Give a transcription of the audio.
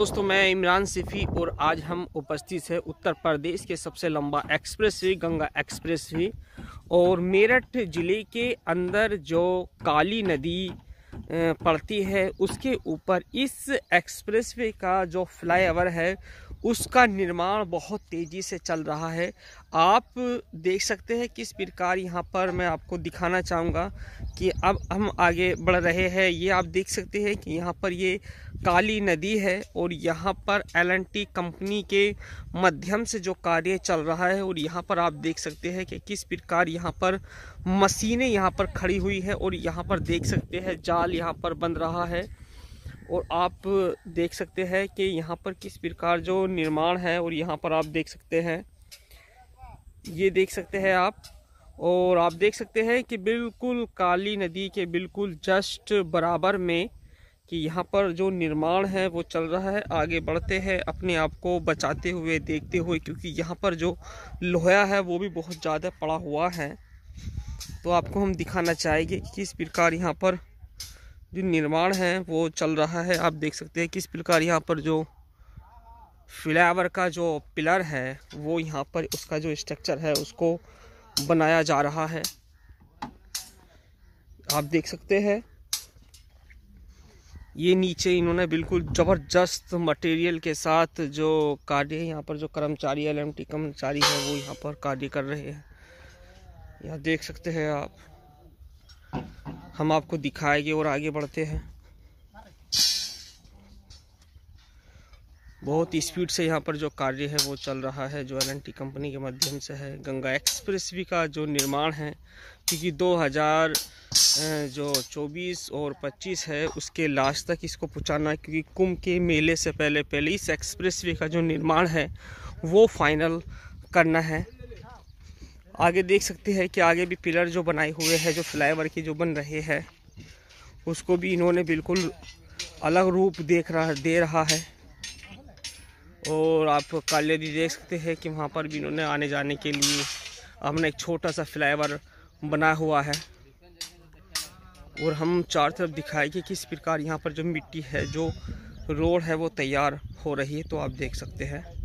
दोस्तों मैं इमरान सिफी और आज हम उपस्थित है उत्तर प्रदेश के सबसे लंबा express way Ganga express way और मेरठ ज़िले के अंदर जो काली नदी पड़ती है उसके ऊपर इस एक्सप्रेस वे का जो फ्लाईओवर है उसका निर्माण बहुत तेज़ी से चल रहा है आप देख सकते हैं किस प्रकार यहाँ पर मैं आपको दिखाना चाहूँगा कि अब हम आगे बढ़ रहे हैं ये आप देख सकते हैं कि यहाँ पर ये काली नदी है और यहाँ पर एल कंपनी के माध्यम से जो कार्य चल रहा है और यहाँ पर आप देख सकते हैं कि किस प्रकार यहाँ पर मशीनें यहाँ पर खड़ी हुई है और यहाँ पर देख सकते हैं जाल यहाँ पर बन रहा है और आप देख सकते हैं कि यहाँ पर किस प्रकार जो निर्माण है और यहाँ पर आप देख सकते हैं ये देख सकते हैं आप और आप देख सकते हैं कि बिल्कुल काली नदी के बिल्कुल जस्ट बराबर में कि यहाँ पर जो निर्माण है वो चल रहा है आगे बढ़ते हैं अपने आप को बचाते हुए देखते हुए क्योंकि यहाँ पर जो लोहा है वो भी बहुत ज़्यादा पड़ा हुआ है तो आपको हम दिखाना चाहेंगे किस प्रकार यहाँ पर जो निर्माण है वो चल रहा है आप देख सकते हैं किस प्रकार यहाँ पर जो फ्लावर का जो पिलर है वो यहाँ पर उसका जो स्ट्रक्चर है उसको बनाया जा रहा है आप देख सकते हैं ये नीचे इन्होंने बिल्कुल ज़बरदस्त मटेरियल के साथ जो कार्य यहाँ पर जो कर्मचारी एल कर्मचारी है वो यहाँ पर कार्य कर रहे हैं यहाँ देख सकते हैं आप हम आपको दिखाएंगे और आगे बढ़ते हैं बहुत स्पीड से यहाँ पर जो कार्य है वो चल रहा है जो एल कंपनी के माध्यम से है गंगा एक्सप्रेस वे का जो निर्माण है क्योंकि 2000 जो 24 और 25 है उसके लास्ट तक इसको पहुँचाना है क्योंकि कुंभ के मेले से पहले पहले इस एक्सप्रेस वे का जो निर्माण है वो फाइनल करना है आगे देख सकते हैं कि आगे भी पिलर जो बनाए हुए हैं जो फ्लाई ओवर की जो बन रहे हैं उसको भी इन्होंने बिल्कुल अलग रूप देख रहा दे रहा है और आप काले दी देख सकते हैं कि वहाँ पर भी इन्होंने आने जाने के लिए हमने एक छोटा सा ओवर बना हुआ है और हम चार तरफ दिखाए कि किस प्रकार यहाँ पर जो मिट्टी है जो रोड है वो तैयार हो रही है तो आप देख सकते हैं